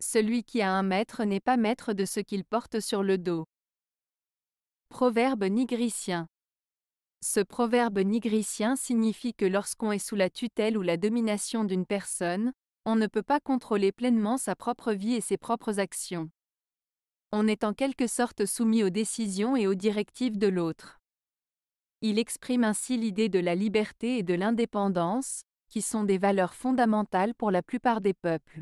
Celui qui a un maître n'est pas maître de ce qu'il porte sur le dos. Proverbe nigricien. Ce proverbe nigricien signifie que lorsqu'on est sous la tutelle ou la domination d'une personne, on ne peut pas contrôler pleinement sa propre vie et ses propres actions. On est en quelque sorte soumis aux décisions et aux directives de l'autre. Il exprime ainsi l'idée de la liberté et de l'indépendance, qui sont des valeurs fondamentales pour la plupart des peuples.